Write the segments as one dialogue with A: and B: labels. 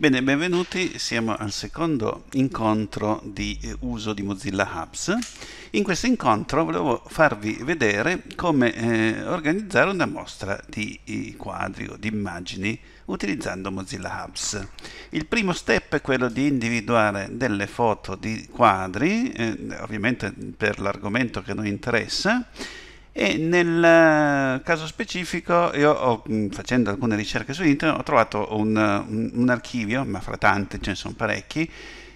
A: Bene, benvenuti, siamo al secondo incontro di eh, uso di Mozilla Hubs. In questo incontro volevo farvi vedere come eh, organizzare una mostra di quadri o di immagini utilizzando Mozilla Hubs. Il primo step è quello di individuare delle foto di quadri, eh, ovviamente per l'argomento che noi interessa, e nel eh, caso specifico io ho, mm, facendo alcune ricerche su internet ho trovato un, eh, un, un archivio, ma fra tante ce ne sono parecchi,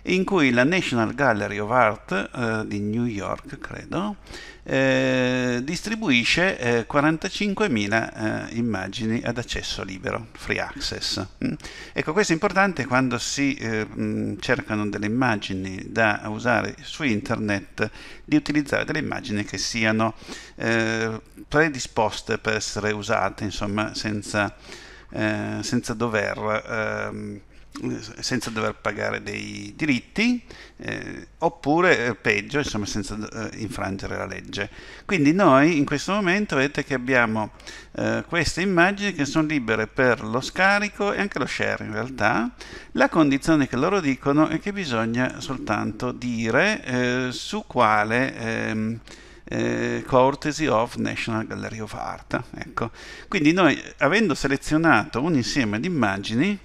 A: in cui la National Gallery of Art eh, di New York, credo, eh, distribuisce eh, 45.000 eh, immagini ad accesso libero, free access. Mm. Ecco, questo è importante quando si mh, eh, mm, cercano delle immagini da usare su internet, di utilizzare delle immagini che siano eh, predisposte per essere usate, insomma, senza, senza dover ehm, senza dover pagare dei diritti eh, oppure eh, peggio insomma senza eh, infrangere la legge quindi noi in questo momento vedete che abbiamo eh, queste immagini che sono libere per lo scarico e anche lo share in realtà la condizione che loro dicono è che bisogna soltanto dire eh, su quale ehm, eh, courtesy of National Gallery of Art ecco. quindi noi avendo selezionato un insieme di immagini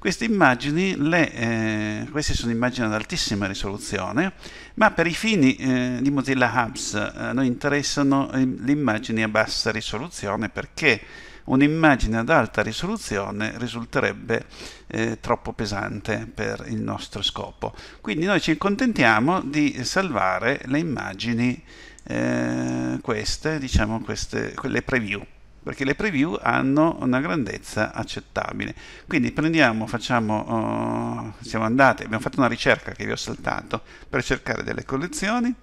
A: queste immagini, le, eh, queste sono immagini ad altissima risoluzione, ma per i fini eh, di Mozilla Hubs eh, noi interessano eh, le immagini a bassa risoluzione perché un'immagine ad alta risoluzione risulterebbe eh, troppo pesante per il nostro scopo. Quindi noi ci accontentiamo di salvare le immagini, eh, queste, diciamo queste, quelle preview perché le preview hanno una grandezza accettabile. Quindi prendiamo, facciamo, uh, siamo andati, abbiamo fatto una ricerca che vi ho saltato per cercare delle collezioni,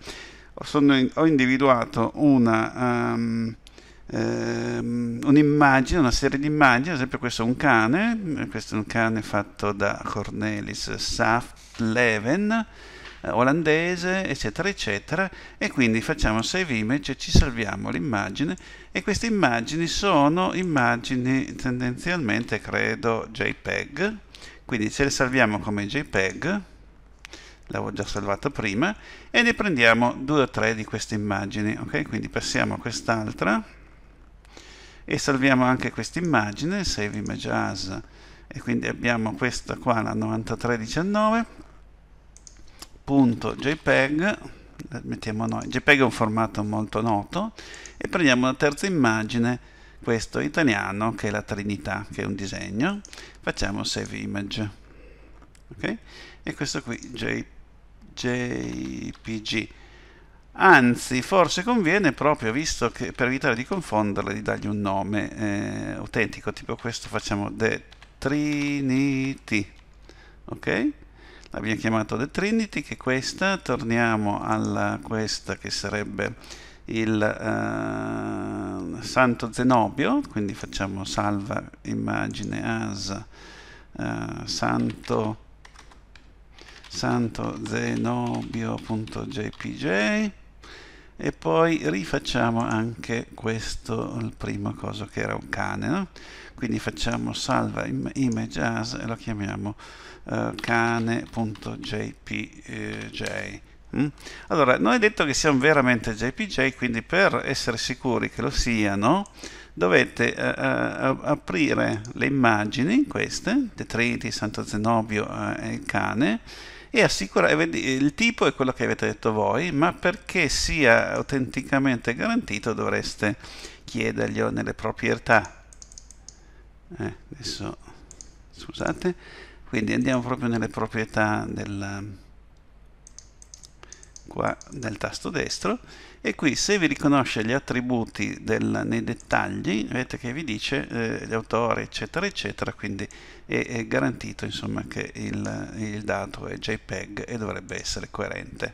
A: in, ho individuato una... Um, Um, un'immagine, una serie di immagini, ad esempio questo è un cane, questo è un cane fatto da Cornelis Saft Leven eh, olandese, eccetera, eccetera, e quindi facciamo save image, cioè ci salviamo l'immagine e queste immagini sono immagini tendenzialmente, credo, JPEG, quindi ce le salviamo come JPEG, l'avevo già salvato prima, e ne prendiamo due o tre di queste immagini, ok? Quindi passiamo a quest'altra e salviamo anche questa immagine, save image as, e quindi abbiamo questa qua, la 9319, .jpeg eh, mettiamo noi, jpeg è un formato molto noto e prendiamo la terza immagine questo italiano che è la Trinità che è un disegno facciamo save image okay? e questo qui J, jpg anzi forse conviene proprio visto che per evitare di confonderle di dargli un nome eh, autentico tipo questo facciamo the trinity ok abbiamo chiamato The Trinity, che è questa, torniamo alla questa che sarebbe il uh, Santo Zenobio, quindi facciamo salva immagine as uh, eh, santo, santo zenobio.jpg e poi rifacciamo anche questo il primo coso che era un cane no? quindi facciamo salva im image as e lo chiamiamo uh, eh, cane.jpj mm? allora noi detto che siamo veramente jpj quindi per essere sicuri che lo siano dovete uh, aprire le immagini queste detriti, santo zenobio e il cane e assicura, il tipo è quello che avete detto voi, ma perché sia autenticamente garantito dovreste chiederglielo nelle proprietà. Eh, adesso, scusate, quindi andiamo proprio nelle proprietà del qua nel tasto destro e qui se vi riconosce gli attributi del, nei dettagli vedete che vi dice eh, autori eccetera eccetera quindi è, è garantito insomma che il, il, dato è JPEG e dovrebbe essere coerente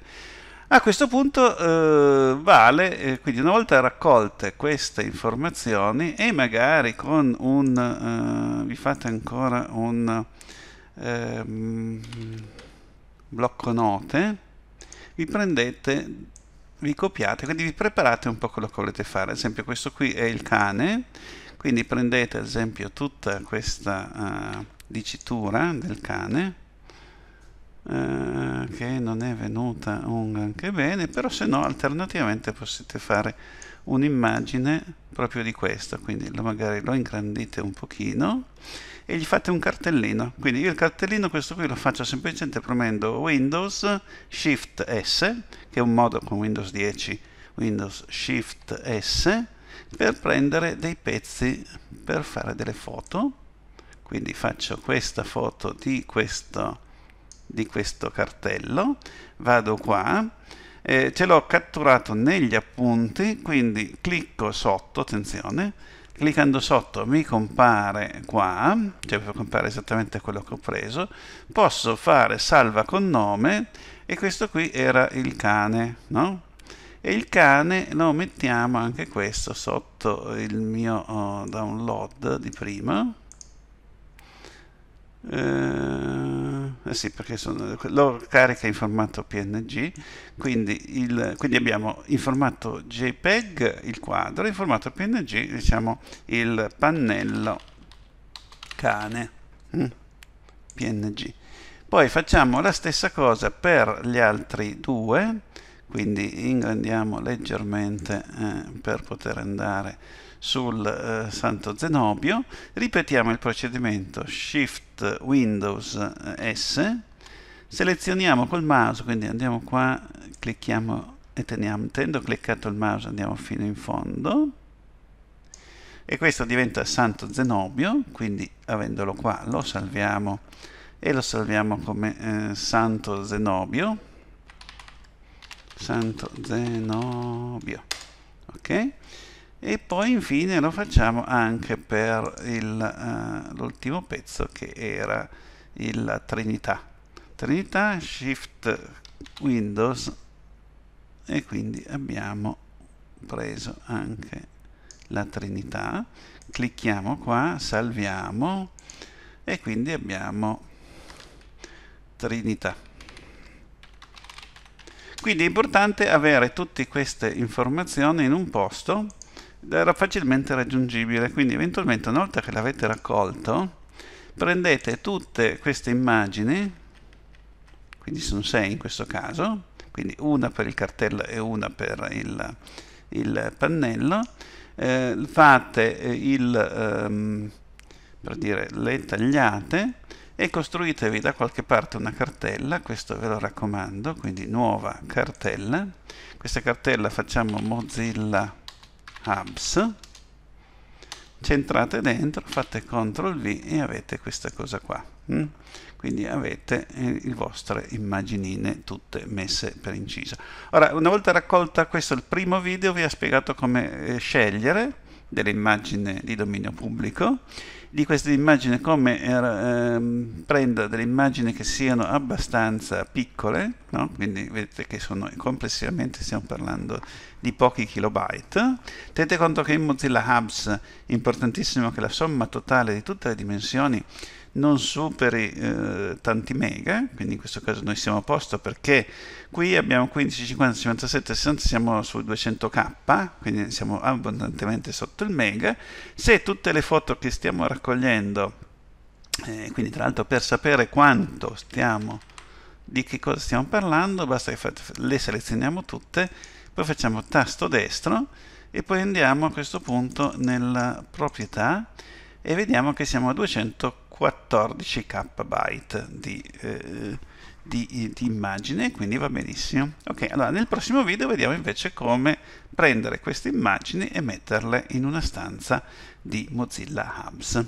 A: a questo punto eh, vale eh, quindi una volta raccolte queste informazioni e magari con un eh, vi fate ancora un ehm, blocco note vi prendete, vi copiate, quindi vi preparate un po' quello che volete fare. Ad esempio questo qui è il cane, quindi prendete ad esempio tutta questa uh, dicitura del cane, eh, che non è venuta un granché bene, però se no alternativamente potete fare un'immagine proprio di questo, quindi lo magari lo ingrandite un pochino e gli fate un cartellino. Quindi io il cartellino questo qui lo faccio semplicemente premendo Windows Shift S, che è un modo con Windows 10, Windows Shift S, per prendere dei pezzi per fare delle foto. Quindi faccio questa foto di questo, di questo cartello, vado qua eh, ce l'ho catturato negli appunti, quindi clicco sotto, attenzione, cliccando sotto mi compare qua, cioè mi compare esattamente quello che ho preso, posso fare salva con nome e questo qui era il cane, no? E il cane lo mettiamo anche questo sotto il mio oh, download di prima, eh, eh, sì, perché sono, lo carica in formato PNG, quindi, il, quindi, abbiamo in formato JPEG il quadro, in formato PNG diciamo il pannello cane mm, PNG. Poi facciamo la stessa cosa per gli altri due, quindi ingrandiamo leggermente eh, per poter andare sul eh, Santo Zenobio, ripetiamo il procedimento Shift Windows eh, S, selezioniamo col mouse, quindi andiamo qua, clicchiamo e teniamo, tenendo cliccato il mouse andiamo fino in fondo, e questo diventa Santo Zenobio, quindi avendolo qua lo salviamo e lo salviamo come eh, Santo Zenobio, Santo Zenobio ok e poi infine lo facciamo anche per eh, l'ultimo uh, pezzo che era il Trinità Trinità Shift Windows e quindi abbiamo preso anche la Trinità clicchiamo qua salviamo e quindi abbiamo Trinità quindi è importante avere tutte queste informazioni in un posto facilmente raggiungibile. Quindi eventualmente una volta che l'avete raccolto, prendete tutte queste immagini, quindi sono sei in questo caso, quindi una per il cartello e una per il, il pannello, eh, fate eh, il, ehm, per dire, le tagliate, e costruitevi da qualche parte una cartella, questo ve lo raccomando, quindi nuova cartella, questa cartella facciamo Mozilla Hubs, centrate dentro, fate CTRL V e avete questa cosa qua. Mm? Quindi avete eh, le vostre immaginine tutte messe per inciso. Ora, una volta raccolta questo, il primo video vi ha spiegato come eh, scegliere delle immagini di dominio pubblico di questa immagine come ehm, prenda delle immagini che siano abbastanza piccole, no? quindi vedete che sono, complessivamente stiamo parlando di pochi kilobyte. Tenete conto che in Mozilla Hubs è importantissimo che la somma totale di tutte le dimensioni non superi eh, tanti mega, quindi in questo caso noi siamo a posto perché qui abbiamo 15, 50, 57, 60, siamo su 200k, quindi siamo abbondantemente sotto il mega. Se tutte le foto che stiamo raccogliendo, eh, quindi tra l'altro per sapere quanto stiamo, di che cosa stiamo parlando, basta che le selezioniamo tutte, poi facciamo tasto destro e poi andiamo a questo punto nella proprietà e vediamo che siamo a 200 14 KB di, eh, di, di immagine, quindi va benissimo. Ok, allora nel prossimo video vediamo invece come prendere queste immagini e metterle in una stanza di Mozilla Hubs.